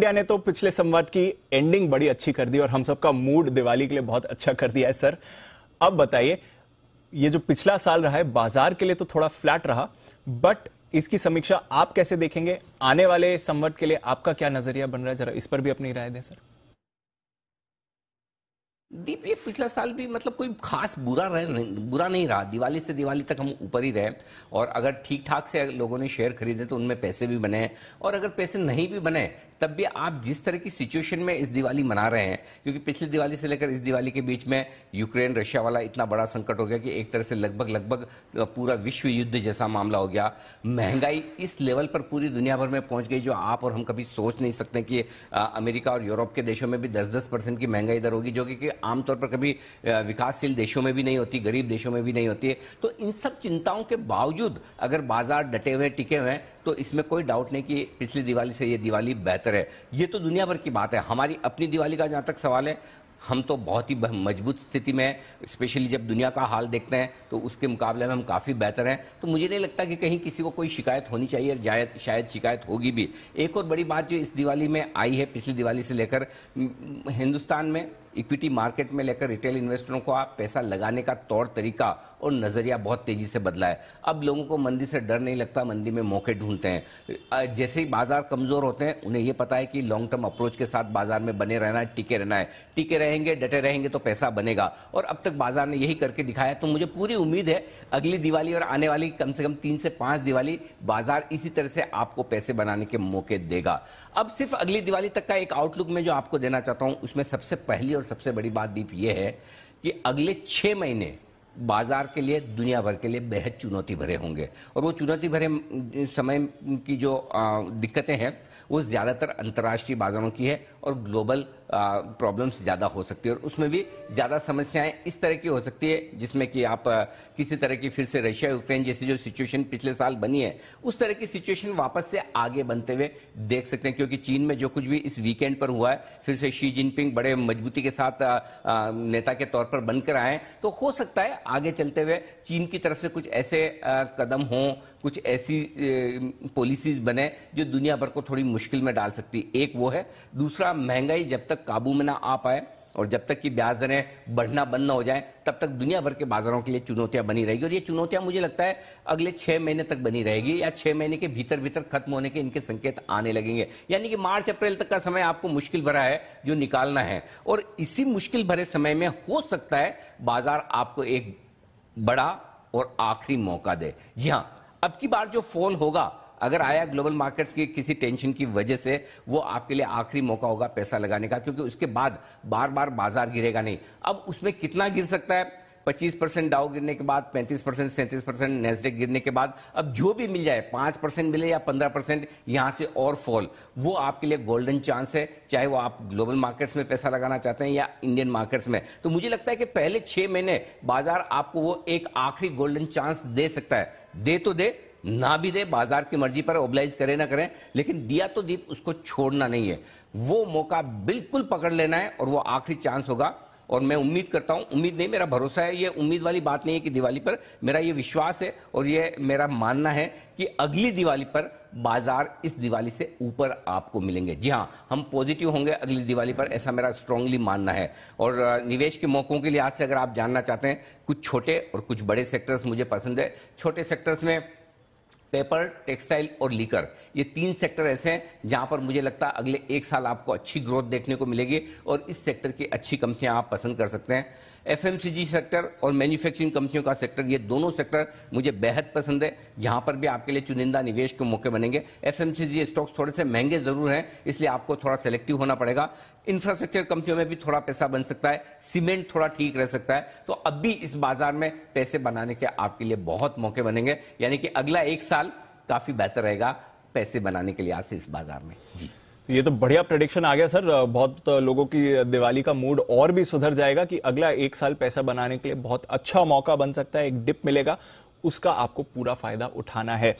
India ने तो पिछले संवाद की एंडिंग बड़ी अच्छी कर दी और हम सबका मूड दिवाली के लिए बहुत अच्छा कर दिया है सर अब बताइए ये जो पिछला साल रहा है बाजार के लिए तो थोड़ा फ्लैट रहा बट इसकी समीक्षा आप कैसे देखेंगे आने वाले संवर्ट के लिए आपका क्या नजरिया बन रहा है जरा इस पर भी अपनी राय दें सर दीप ये पिछला साल भी मतलब कोई खास बुरा रह बुरा नहीं रहा दिवाली से दिवाली तक हम ऊपर ही रहे और अगर ठीक ठाक से लोगों ने शेयर खरीदे तो उनमें पैसे भी बने और अगर पैसे नहीं भी बने तब भी आप जिस तरह की सिचुएशन में इस दिवाली मना रहे हैं क्योंकि पिछली दिवाली से लेकर इस दिवाली के बीच में यूक्रेन रशिया वाला इतना बड़ा संकट हो गया कि एक तरह से लगभग लगभग पूरा विश्व युद्ध जैसा मामला हो गया महंगाई इस लेवल पर पूरी दुनिया भर में पहुंच गई जो आप और हम कभी सोच नहीं सकते कि अमेरिका और यूरोप के देशों में भी दस दस परसेंट की महंगाई दर होगी जो कि आमतौर पर कभी विकासशील देशों में भी नहीं होती गरीब देशों में भी नहीं होती है तो इन सब चिंताओं के बावजूद अगर बाजार डटे हुए टिके हुए हैं तो इसमें कोई डाउट नहीं कि पिछली दिवाली से ये दिवाली बेहतर है ये तो दुनिया भर की बात है हमारी अपनी दिवाली का जहाँ तक सवाल है हम तो बहुत ही मजबूत स्थिति में स्पेशली जब दुनिया का हाल देखते हैं तो उसके मुकाबले में हम काफ़ी बेहतर हैं तो मुझे नहीं लगता कि कहीं किसी को कोई शिकायत होनी चाहिए और जायद शायद शिकायत होगी भी एक और बड़ी बात जो इस दिवाली में आई है पिछली दिवाली से लेकर हिंदुस्तान में इक्विटी मार्केट में लेकर रिटेल इन्वेस्टरों को आप पैसा लगाने का तौर तरीका और नज़रिया बहुत तेज़ी से बदला है अब लोगों को मंदी से डर नहीं लगता मंदी में मौके ढूंढते हैं जैसे ही बाजार कमज़ोर होते हैं उन्हें यह पता है कि लॉन्ग टर्म अप्रोच के साथ बाजार में बने रहना है टिके रहना है टिके रह रहेंगे डटे रहेंगे तो पैसा बनेगा और अब तक बाजार ने यही करके दिखाया तो मुझे पूरी उम्मीद है अगली दिवाली और आने वाली कम से कम तीन से पांच दिवाली बाजार इसी तरह से आपको पैसे बनाने के मौके देगा अब सिर्फ अगली दिवाली तक का एक आउटलुक में जो आपको देना चाहता हूं उसमें सबसे पहली और सबसे बड़ी बात दीप यह है कि अगले छह महीने बाजार के लिए दुनिया भर के लिए बेहद चुनौती भरे होंगे और वो चुनौती भरे समय की जो दिक्कतें हैं वो ज़्यादातर अंतर्राष्ट्रीय बाजारों की है और ग्लोबल प्रॉब्लम्स ज़्यादा हो सकती है और उसमें भी ज़्यादा समस्याएं इस तरह की हो सकती है जिसमें कि आप किसी तरह की फिर से रशिया यूक्रेन जैसी जो सिचुएशन पिछले साल बनी है उस तरह की सिचुएशन वापस से आगे बनते हुए देख सकते हैं क्योंकि चीन में जो कुछ भी इस वीकेंड पर हुआ है फिर से शी जिनपिंग बड़े मजबूती के साथ नेता के तौर पर बनकर आए तो हो सकता है आगे चलते हुए चीन की तरफ से कुछ ऐसे कदम हों कुछ ऐसी पॉलिसीज बने जो दुनिया भर को थोड़ी मुश्किल में डाल सकती एक वो है दूसरा महंगाई जब तक काबू में ना आ पाए और जब तक कि ब्याज दरें बढ़ना बंद न हो जाए तब तक दुनिया भर के बाजारों के लिए चुनौतियां बनी रहेगी और ये चुनौतियां मुझे लगता है अगले छह महीने तक बनी रहेगी या छह महीने के भीतर भीतर खत्म होने के इनके संकेत आने लगेंगे यानी कि मार्च अप्रैल तक का समय आपको मुश्किल भरा है जो निकालना है और इसी मुश्किल भरे समय में हो सकता है बाजार आपको एक बड़ा और आखिरी मौका दे जी हाँ अब की बार जो फॉल होगा अगर आया ग्लोबल मार्केट्स की किसी टेंशन की वजह से वो आपके लिए आखिरी मौका होगा पैसा लगाने का क्योंकि उसके बाद बार बार बाजार गिरेगा नहीं अब उसमें कितना गिर सकता है 25 परसेंट डाउ गिरने के बाद 35 परसेंट सैंतीस परसेंट नेस्डेक गिरने के बाद अब जो भी मिल जाए 5 परसेंट मिले या 15 परसेंट यहां से और फॉल वो आपके लिए गोल्डन चांस है चाहे वो आप ग्लोबल मार्केट्स में पैसा लगाना चाहते हैं या इंडियन मार्केट्स में तो मुझे लगता है कि पहले छह महीने बाजार आपको वो एक आखिरी गोल्डन चांस दे सकता है दे तो दे ना भी दे बाजार की मर्जी पर ओबलाइज करे ना करें लेकिन दिया तो दीप उसको छोड़ना नहीं है वो मौका बिल्कुल पकड़ लेना है और वो आखिरी चांस होगा और मैं उम्मीद करता हूं उम्मीद नहीं मेरा भरोसा है ये उम्मीद वाली बात नहीं है कि दिवाली पर मेरा ये विश्वास है और ये मेरा मानना है कि अगली दिवाली पर बाजार इस दिवाली से ऊपर आपको मिलेंगे जी हाँ हम पॉजिटिव होंगे अगली दिवाली पर ऐसा मेरा स्ट्रांगली मानना है और निवेश के मौकों के लिए आज से अगर आप जानना चाहते हैं कुछ छोटे और कुछ बड़े सेक्टर्स मुझे पसंद है छोटे सेक्टर्स में पेपर टेक्सटाइल और लीकर ये तीन सेक्टर ऐसे हैं जहां पर मुझे लगता है अगले एक साल आपको अच्छी ग्रोथ देखने को मिलेगी और इस सेक्टर की अच्छी कंपनियां आप पसंद कर सकते हैं एफएमसीजी सेक्टर और मैन्युफैक्चरिंग कंपनियों का सेक्टर ये दोनों सेक्टर मुझे बेहद पसंद है जहां पर भी आपके लिए चुनिंदा निवेश के मौके बनेंगे एफएमसीजी स्टॉक्स थोड़े से महंगे जरूर हैं इसलिए आपको थोड़ा सेलेक्टिव होना पड़ेगा इंफ्रास्ट्रक्चर कंपनियों में भी थोड़ा पैसा बन सकता है सीमेंट थोड़ा ठीक रह सकता है तो अब भी इस बाजार में पैसे बनाने के आपके लिए बहुत मौके बनेंगे यानी कि अगला एक साल काफी बेहतर रहेगा पैसे बनाने के लिए आज से इस बाजार में जी ये तो बढ़िया प्रडिक्शन आ गया सर बहुत लोगों की दिवाली का मूड और भी सुधर जाएगा कि अगला एक साल पैसा बनाने के लिए बहुत अच्छा मौका बन सकता है एक डिप मिलेगा उसका आपको पूरा फायदा उठाना है